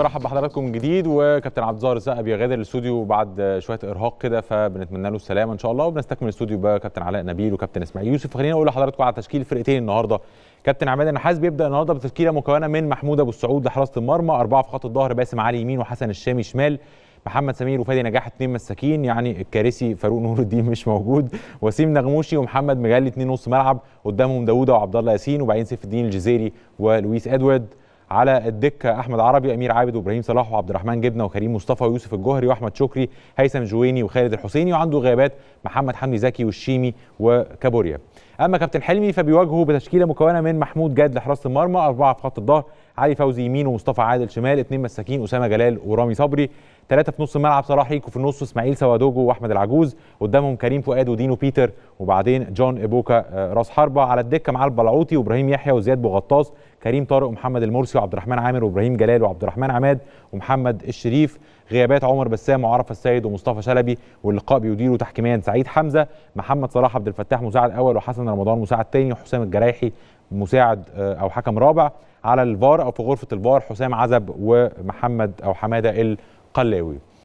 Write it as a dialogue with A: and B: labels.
A: برحب بحضراتكم من جديد وكابتن عبد الظاهر الزقب بيغادر الاستوديو بعد شويه ارهاق كده فبنتمنى له السلامه ان شاء الله وبنستكمل الاستوديو بقى كابتن علاء نبيل وكابتن اسماعيل يوسف خلينا اقول لحضراتكم على تشكيل فرقتين النهارده كابتن عماد النحاس بيبدا النهارده بتشكيله مكونه من محمود ابو السعود لحراسه المرمى اربعه في خط الظهر باسم علي يمين وحسن الشامي شمال محمد سمير وفادي نجاح اثنين مساكين يعني الكارثي فاروق نور الدين مش موجود وسيم نغموشي ومحمد مجالي اثنين نص ملعب قدامهم داوود وعبد الله ياسين وبعدين سيف الدين الجزيري ولويس ادوارد على الدكه احمد عربي امير عابد وابراهيم صلاح وعبد الرحمن جبنه وكريم مصطفى ويوسف الجوهري واحمد شكري هيثم جويني وخالد الحسيني وعنده غيابات محمد حمدي زكي والشيمي وكابوريا اما كابتن حلمي فبيواجهه بتشكيله مكونه من محمود جاد لحراسه المرمى اربعه في خط الظهر علي فوزي يمين ومصطفى عادل شمال اثنين مساكين اسامه جلال ورامي صبري ثلاثه في نص الملعب صلاح ريكو في النص اسماعيل سوادوجو واحمد العجوز قدامهم كريم فؤاد ودينو بيتر وبعدين جون ايبوكا آه، راس حربه على الدكه مع البلعوطي وابراهيم يحيى وزياد بوغطاس كريم طارق ومحمد المرسي وعبد الرحمن عامر وابراهيم جلال وعبد الرحمن عماد ومحمد الشريف غيابات عمر بسام وعرف السيد ومصطفى شلبي واللقاء بيديره تحكيميا سعيد حمزه محمد صلاح عبد الفتاح مساعد اول وحسن رمضان مساعد ثاني وحسام الجرايحي مساعد آه، او حكم رابع على الفار او في غرفه الفار حسام عزب ومحمد او حماده القلاوي